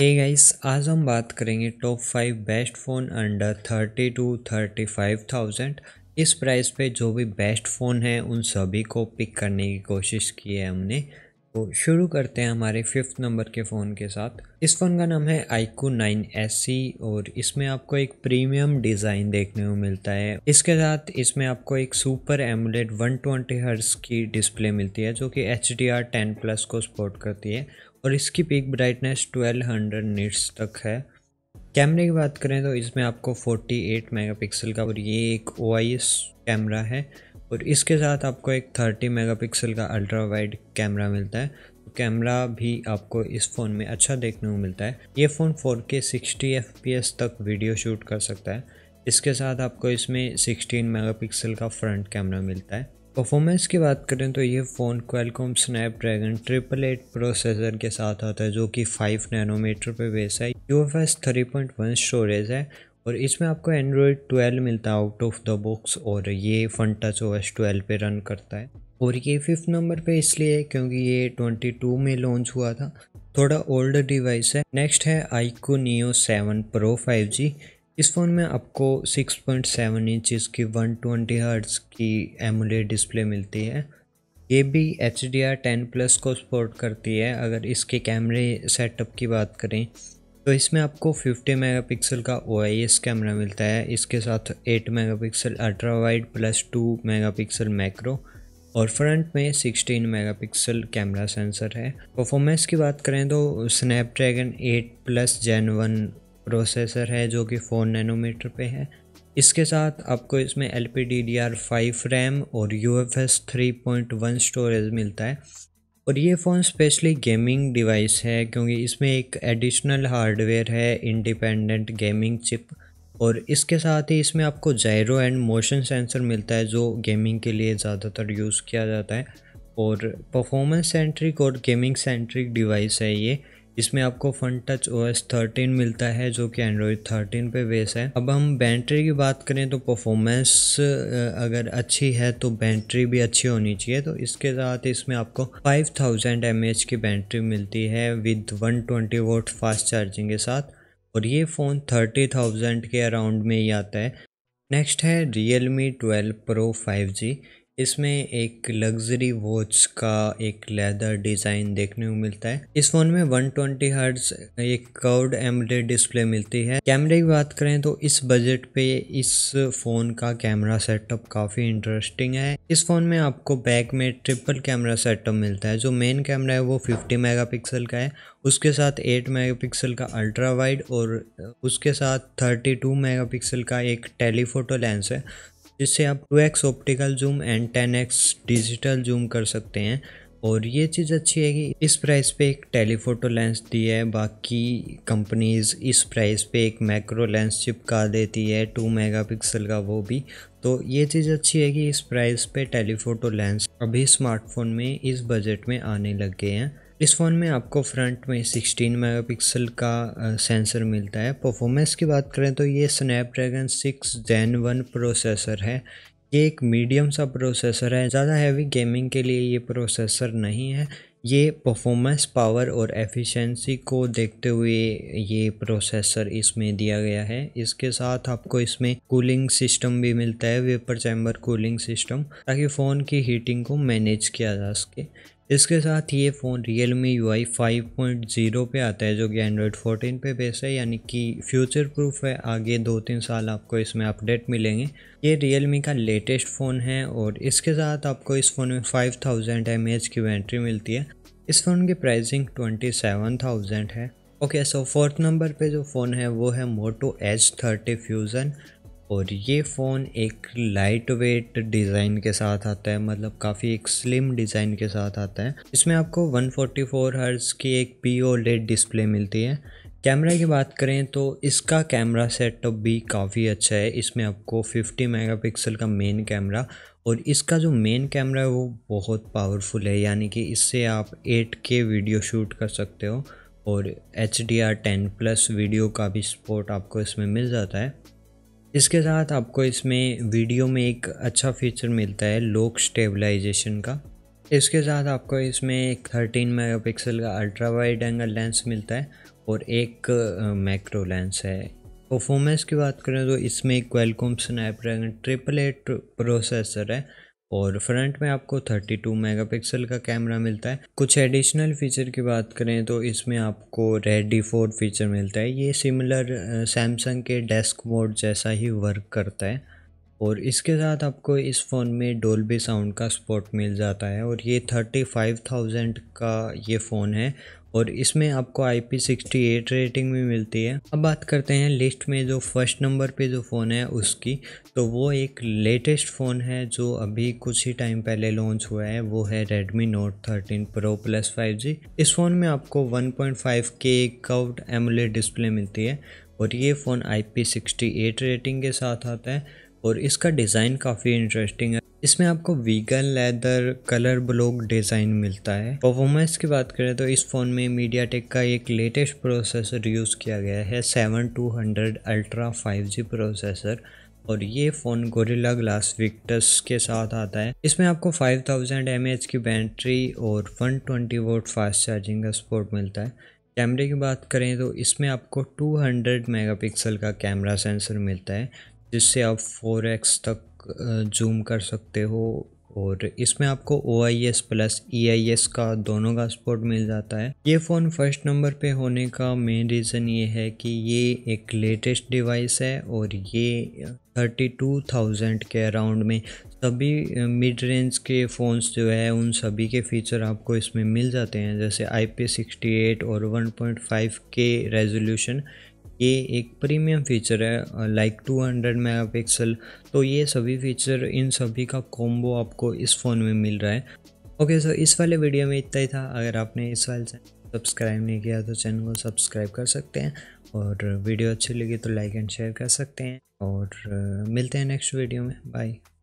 hey guys आज हम बात करेंगे top five best phone under thirty two thirty five thousand इस प्राइस पे जो भी बेस्ट फ़ोन है उन सभी को पिक करने की कोशिश की है हमने तो शुरू करते हैं हमारे फिफ्थ नंबर के फ़ोन के साथ इस फ़ोन का नाम है आईकू नाइन एस और इसमें आपको एक प्रीमियम डिज़ाइन देखने को मिलता है इसके साथ इसमें आपको एक सुपर एमुलेट 120 ट्वेंटी की डिस्प्ले मिलती है जो कि H D R ten plus को सपोर्ट करती है और इसकी पिक ब्राइटनेस 1200 हंड्रेड तक है कैमरे की बात करें तो इसमें आपको 48 मेगापिक्सल का और ये एक ओ कैमरा है और इसके साथ आपको एक 30 मेगापिक्सल का अल्ट्रा वाइड कैमरा मिलता है तो कैमरा भी आपको इस फ़ोन में अच्छा देखने को मिलता है ये फ़ोन 4K 60 fps तक वीडियो शूट कर सकता है इसके साथ आपको इसमें 16 मेगापिक्सल का फ्रंट कैमरा मिलता है परफॉर्मेंस की बात करें तो ये phone Qualcomm Snapdragon triple eight processor के साथ आता है जो कि 5 नैनोमीटर पे बेस है U F S three point one storage है और इसमें आपको एंड्रॉयड 12 मिलता है आउट ऑफ द बॉक्स और ये Funtouch O S twelve पर रन करता है और ये फिफ्थ नंबर पे इसलिए है क्योंकि ये 22 में लॉन्च हुआ था थोड़ा ओल्ड डिवाइस है नेक्स्ट है आईको नियो 7 प्रो 5G इस फ़ोन में आपको 6.7 इंच की वन ट्वेंटी हर्ट्स की एमुलेट डिस्प्ले मिलती है ये भी H D R ten plus को सपोर्ट करती है अगर इसके कैमरे सेटअप की बात करें तो इसमें आपको 50 मेगापिक्सल का ओ कैमरा मिलता है इसके साथ 8 megapixel ultra wide plus 2 megapixel macro और फ्रंट में 16 मेगापिक्सल कैमरा सेंसर है परफॉर्मेंस की बात करें तो Snapdragon 8 plus gen one processor है जो कि 4 नैनोमीटर पे है इसके साथ आपको इसमें L P D D R five RAM और U F S three point one storage मिलता है और ये फ़ोन स्पेशली गेमिंग डिवाइस है क्योंकि इसमें एक एडिशनल हार्डवेयर है इंडिपेंडेंट गेमिंग चिप और इसके साथ ही इसमें आपको जायरो एंड मोशन सेंसर मिलता है जो गेमिंग के लिए ज़्यादातर यूज़ किया जाता है और परफॉर्मेंस सेंट्रिक और गेमिंग सेंट्रिक डिवाइस है ये इसमें आपको Funtouch O S thirteen मिलता है जो कि एंड्रॉयड थर्टीन पे बेस है अब हम बैटरी की बात करें तो परफॉर्मेंस अगर अच्छी है तो बैटरी भी अच्छी होनी चाहिए तो इसके साथ इसमें आपको 5000 थाउजेंड की बैटरी मिलती है with 120 twenty watt fast charging के साथ और ये फ़ोन 30,000 के अराउंड में ही आता है नेक्स्ट है Realme twelve pro five G इसमें एक लग्जरी वॉच का एक लेदर डिज़ाइन देखने को मिलता है इस फोन में 120 ट्वेंटी हर्ट्स एक कर्व्ड एमडेड डिस्प्ले मिलती है कैमरे की बात करें तो इस बजट पे इस फोन का कैमरा सेटअप काफ़ी इंटरेस्टिंग है इस फोन में आपको बैक में ट्रिपल कैमरा सेटअप मिलता है जो मेन कैमरा है वो 50 मेगापिक्सल का है उसके साथ 8 मेगापिक्सल का अल्ट्रा वाइड और उसके साथ 32 मेगापिक्सल का एक टेलीफोटो लेंस है जिससे आप 2x optical zoom and 10x digital zoom कर सकते हैं और ये चीज़ अच्छी है कि इस प्राइस पे एक टेलीफोटो लेंस दी है बाकी कंपनीज़ इस प्राइस पे एक मैक्रो लेंस चिपका देती है टू मेगापिक्सल का वो भी तो ये चीज़ अच्छी है कि इस प्राइस पे टेलीफोटो लेंस अभी स्मार्टफोन में इस बजट में आने लग गए हैं इस फ़ोन में आपको फ्रंट में 16 मेगापिक्सल का सेंसर मिलता है परफॉर्मेंस की बात करें तो ये स्नैपड्रैगन 6 जेन 1 प्रोसेसर है ये एक मीडियम सा प्रोसेसर है ज़्यादा हैवी गेमिंग के लिए ये प्रोसेसर नहीं है ये परफॉर्मेंस पावर और एफिशिएंसी को देखते हुए ये प्रोसेसर इसमें दिया गया है इसके साथ आपको इसमें कूलिंग सिस्टम भी मिलता है वेपर चैम्बर कूलिंग सिस्टम ताकि फ़ोन की हीटिंग को मैनेज किया जा सके इसके साथ ये phone Realme U I five point zero पर आता है जो कि एंड्रॉयड फोर्टीन पे बेस है यानी कि फ्यूचर प्रूफ है आगे दो तीन साल आपको इसमें अपडेट मिलेंगे ये रियल मी का लेटेस्ट फ़ोन है और इसके साथ आपको इस फ़ोन में फाइव थाउजेंड एम एच की बैटरी मिलती है इस फ़ोन की प्राइसिंग ट्वेंटी सेवन थाउजेंड है ओके सो फोर्थ नंबर पे जो फ़ोन है वो है मोटो एच थर्टी फ्यूज़न और ये फ़ोन एक लाइट वेट डिज़ाइन के साथ आता है मतलब काफ़ी एक स्लिम डिज़ाइन के साथ आता है इसमें आपको 144 फोर्टी हर्ट्ज़ की एक पी ओ डिस्प्ले मिलती है कैमरा की बात करें तो इसका कैमरा सेटअप भी काफ़ी अच्छा है इसमें आपको 50 मेगापिक्सल का मेन कैमरा और इसका जो मेन कैमरा है वो बहुत पावरफुल है यानी कि इससे आप 8K वीडियो शूट कर सकते हो और H D R ten plus video का भी सपोर्ट आपको इसमें मिल जाता है इसके साथ आपको इसमें वीडियो में एक अच्छा फीचर मिलता है लोक स्टेबलाइजेशन का इसके साथ आपको इसमें एक 13 मेगापिक्सल का अल्ट्रा वाइड एंगल लेंस मिलता है और एक मैक्रो लेंस है परफॉर्मेंस की बात करें तो इसमें Qualcomm Snapdragon triple eight processor है और फ्रंट में आपको 32 मेगापिक्सल का कैमरा मिलता है कुछ एडिशनल फ़ीचर की बात करें तो इसमें आपको रेडी फोर फीचर मिलता है ये सिमिलर सैमसंग के डेस्क मोड जैसा ही वर्क करता है और इसके साथ आपको इस फ़ोन में डोलबी साउंड का सपोर्ट मिल जाता है और ये थर्टी फाइव थाउजेंड का ये फ़ोन है और इसमें आपको I P sixty eight rating भी मिलती है अब बात करते हैं लिस्ट में जो फर्स्ट नंबर पे जो फ़ोन है उसकी तो वो एक लेटेस्ट फ़ोन है जो अभी कुछ ही टाइम पहले लॉन्च हुआ है वो है Redmi Note 13 Pro Plus 5G इस फ़ोन में आपको 1.5K के कवड एमुलेट डिस्प्ले मिलती है और ये phone I P sixty eight rating के साथ आता है और इसका डिज़ाइन काफ़ी इंटरेस्टिंग है इसमें आपको vegan leather colour block design मिलता है परफॉर्मेंस की बात करें तो इस फ़ोन में मीडिया टेक का एक लेटेस्ट प्रोसेसर यूज़ किया गया है seven two hundred ultra five G processor और ये फ़ोन गोरिल्ला ग्लास विक्टस के साथ आता है इसमें आपको 5000 थाउजेंड की बैटरी और 120 ट्वेंटी वोट फास्ट चार्जिंग का सपोर्ट मिलता है कैमरे की बात करें तो इसमें आपको 200 मेगापिक्सल का कैमरा सेंसर मिलता है जिससे आप 4x तक जूम कर सकते हो और इसमें आपको O I S plus E I S का दोनों का सपोर्ट मिल जाता है ये फ़ोन फर्स्ट नंबर पे होने का मेन रीज़न ये है कि ये एक लेटेस्ट डिवाइस है और ये थर्टी टू थाउजेंड के अराउंड में सभी मिड रेंज के फ़ोन्स जो है उन सभी के फीचर आपको इसमें मिल जाते हैं जैसे आई पी सिक्सटी एट और one point five K resolution ये एक प्रीमियम फीचर है लाइक 200 मेगापिक्सल तो ये सभी फीचर इन सभी का कॉम्बो आपको इस फ़ोन में मिल रहा है ओके सर इस वाले वीडियो में इतना ही था अगर आपने इस वाले चैनल सब्सक्राइब नहीं किया तो चैनल को सब्सक्राइब कर सकते हैं और वीडियो अच्छी लगी तो लाइक एंड शेयर कर सकते हैं और मिलते हैं नेक्स्ट वीडियो में बाय